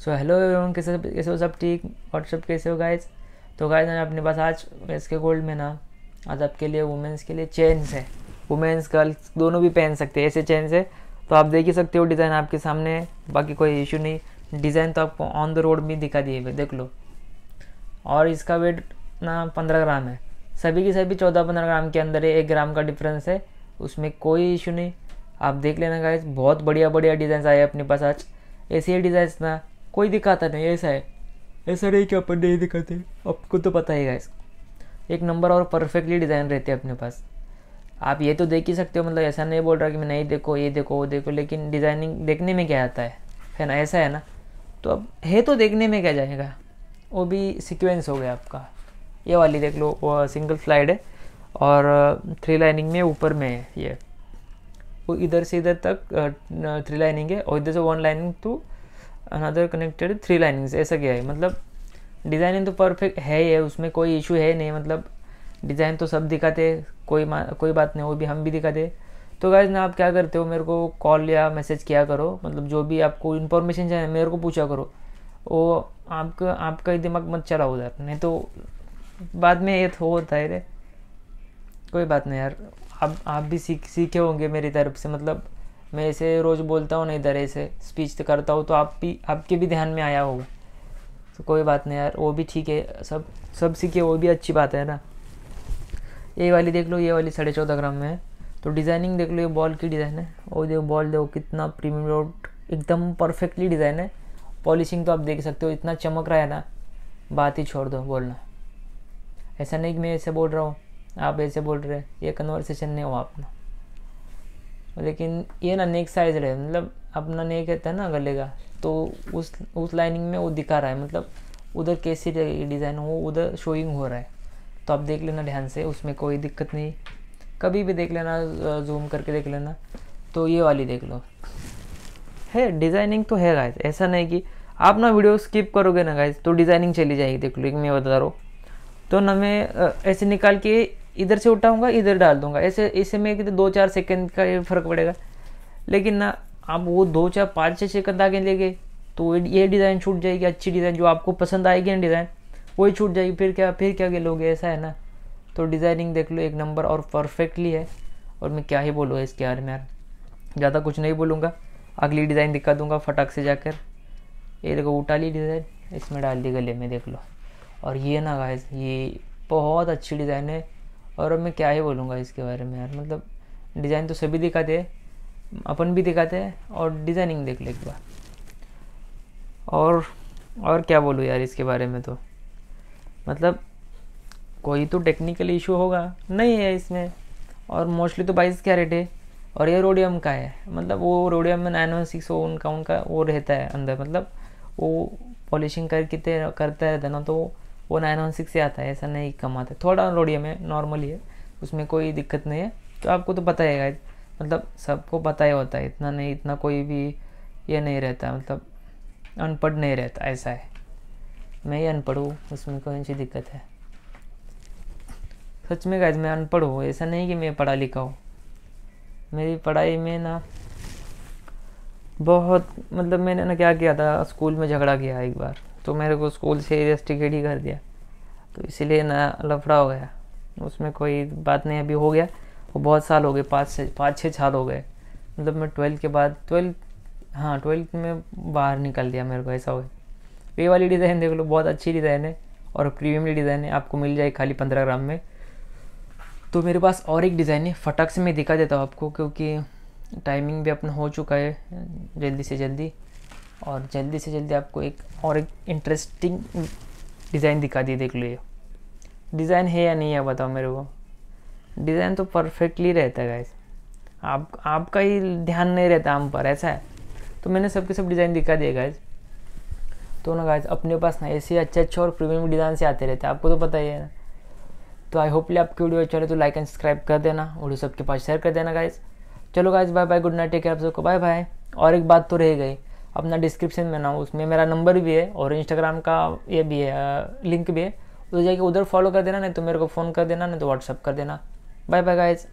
so hello everyone कैसे कैसे हो सब ठीक व्हाट्सअप कैसे हो गाइज तो गाइज मैंने अपने पास आज एस के गोल्ड में ना आज आपके लिए वुमेंस के लिए चेन्स है वुमेंस गर्ल्स दोनों भी पहन सकते हैं ऐसे चेन्स है तो आप देख ही सकते हो डिज़ाइन आपके सामने बाकी कोई इशू नहीं डिज़ाइन तो आपको ऑन द रोड भी दिखा दिए देख लो और इसका वेट ना पंद्रह ग्राम है सभी की सभी चौदह पंद्रह ग्राम के अंदर है एक ग्राम का डिफरेंस है उसमें कोई इशू नहीं आप देख लेना गाइज बहुत बढ़िया बढ़िया डिज़ाइन आए अपने पास आज ऐसे ही डिज़ाइन ना कोई दिखाता नहीं ऐसा है ऐसा नहीं कि अपन नहीं दिखाते आपको तो पता ही गाइस एक नंबर और परफेक्टली डिज़ाइन रहते हैं अपने पास आप ये तो देख ही सकते हो मतलब ऐसा नहीं बोल रहा कि मैं नहीं देखो ये देखो वो देखो लेकिन डिज़ाइनिंग देखने में क्या आता है है ना ऐसा है ना तो अब है तो देखने में क्या जाएगा वो भी सिक्वेंस हो गया आपका ये वाली देख लो वो सिंगल स्लाइड है और थ्री लाइनिंग में ऊपर में है ये वो इधर से इधर तक थ्री लाइनिंग है और इधर से one lining two another connected three linings ऐसा क्या है मतलब डिज़ाइनिंग तो परफेक्ट है ही है उसमें कोई इशू है नहीं मतलब डिज़ाइन तो सब दिखाते कोई कोई बात नहीं वो भी हम भी दिखाते तो गाइज ना आप क्या करते हो मेरे को कॉल या मैसेज किया करो मतलब जो भी आपको इन्फॉर्मेशन चाहिए मेरे को पूछा करो वो आपका आपका ही दिमाग मत चलाओ उधर नहीं तो बाद में ये होता है रे कोई बात नहीं यार आप आप भी सीख सीखे होंगे मेरी तरफ से मतलब मैं इसे रोज़ बोलता हूँ ना इधर ऐसे स्पीच करता हूँ तो आप भी आपके भी ध्यान में आया होगा तो कोई बात नहीं यार वो भी ठीक है सब सब सीखे वो भी अच्छी बात है ना ये वाली देख लो ये वाली साढ़े चौदह ग्राम में है तो डिज़ाइनिंग देख लो ये बॉल की डिज़ाइन है वो देखो बॉल देखो कितना प्रीमियम रोड एकदम परफेक्टली डिज़ाइन है पॉलिशिंग तो आप देख सकते हो इतना चमक रहा है ना बात ही छोड़ दो बोलना ऐसा नहीं कि मैं ऐसे बोल रहा हूँ आप ऐसे बोल रहे हैं ये कन्वर्सेशन नहीं हुआ अपना लेकिन ये ना नेक साइज रहे मतलब अपना नेक रहता है ना गले का तो उस उस लाइनिंग में वो दिखा रहा है मतलब उधर कैसी डिज़ाइन हो उधर शोइंग हो रहा है तो आप देख लेना ध्यान से उसमें कोई दिक्कत नहीं कभी भी देख लेना जूम करके देख लेना तो ये वाली देख लो है डिज़ाइनिंग तो है गाइज ऐसा नहीं कि आप ना वीडियो स्किप करोगे ना गाइज तो डिज़ाइनिंग चली जाएगी देख लो एक मैं बता रहा हूँ तो ना मैं ऐसे निकाल के इधर से उठाऊंगा इधर डाल दूंगा ऐसे ऐसे में कितने तो दो चार सेकंड का फ़र्क पड़ेगा लेकिन ना आप वो दो चार पाँच छः सेकंड आगे ले गए तो ये डिज़ाइन छूट जाएगी अच्छी डिज़ाइन जो आपको पसंद आएगी ना डिज़ाइन वही छूट जाएगी फिर क्या फिर क्या आगे लोगे ऐसा है ना तो डिज़ाइनिंग देख लो एक नंबर और परफेक्टली है और मैं क्या ही बोलूँगा इसके बारे में यार ज़्यादा कुछ नहीं बोलूँगा अगली डिज़ाइन दिखा दूँगा फटाक से जाकर ये देखो उठा ली डिज़ाइन इसमें डाल दी गले में देख लो और ये ना गाइस ये बहुत अच्छी डिज़ाइन है और अब मैं क्या ही बोलूँगा इसके बारे में यार मतलब डिज़ाइन तो सभी दिखाते हैं अपन भी दिखाते हैं और डिज़ाइनिंग देख ले एक बार और और क्या बोलूँ यार इसके बारे में तो मतलब कोई तो टेक्निकल इशू होगा नहीं है इसमें और मोस्टली तो बाईस कैरेट है और ये रोडियम का है मतलब वो रोडियम में नाइन वन सिक्स उनका उनका वो रहता है अंदर मतलब वो पॉलिशिंग करके करता रहता ना तो वो नाइन वन सिक्स ही आता है ऐसा नहीं कम आता है थोड़ा रोडियम में नॉर्मली है उसमें कोई दिक्कत नहीं है तो आपको तो पता ही है मतलब सबको पता ही होता है इतना नहीं इतना कोई भी ये नहीं रहता मतलब अनपढ़ नहीं रहता ऐसा है मैं ही अनपढ़ हूँ उसमें कौन सी दिक्कत है सच में गाइज मैं अनपढ़ हूँ ऐसा नहीं कि मैं पढ़ा लिखा हूँ मेरी पढ़ाई में ना बहुत मतलब मैंने ना क्या किया था स्कूल में झगड़ा किया एक बार तो मेरे को स्कूल से रेस्टिकेट ही कर दिया तो इसीलिए ना लफड़ा हो गया उसमें कोई बात नहीं अभी हो गया वो बहुत साल हो गए पाँच से पाँच छः साल हो गए मतलब मैं ट्वेल्थ के बाद ट्वेल्थ हाँ ट्वेल्थ में बाहर निकल दिया मेरे को ऐसा हो गया वे तो वाली डिज़ाइन देख लो बहुत अच्छी डिज़ाइन है और प्रीमियम डिज़ाइन है आपको मिल जाएगी खाली पंद्रह ग्राम में तो मेरे पास और एक डिज़ाइन है फटक से मैं दिखा देता हूँ आपको क्योंकि टाइमिंग भी अपना हो चुका है जल्दी से जल्दी और जल्दी से जल्दी आपको एक और एक इंटरेस्टिंग डिज़ाइन दिखा दिए देख लो ये डिज़ाइन है या नहीं है बताओ मेरे को डिज़ाइन तो परफेक्टली रहता है गाइस आप आपका ही ध्यान नहीं रहता हम पर ऐसा है तो मैंने सबके सब डिज़ाइन दिखा दिया गाइज तो ना गाइज अपने पास ना ऐसे अच्छे अच्छे और प्रीमियम डिज़ाइन से आते रहते हैं आपको तो पता ही है ना तो आई होपली आपकी वीडियो अच्छा रहे तो लाइक एंड सब्सक्राइब कर देना वीडियो सबके पास शेयर कर देना गाइज चलो guys bye bye good night take care आप सबको बाय बाय और एक बात तो रह गई अपना डिस्क्रिप्शन में ना उसमें मेरा नंबर भी है और इंस्टाग्राम का ये भी है लिंक भी है तो जाके उधर फॉलो कर देना नहीं तो मेरे को फ़ोन कर देना नहीं तो व्हाट्सअप कर देना बाय बाय गाइज़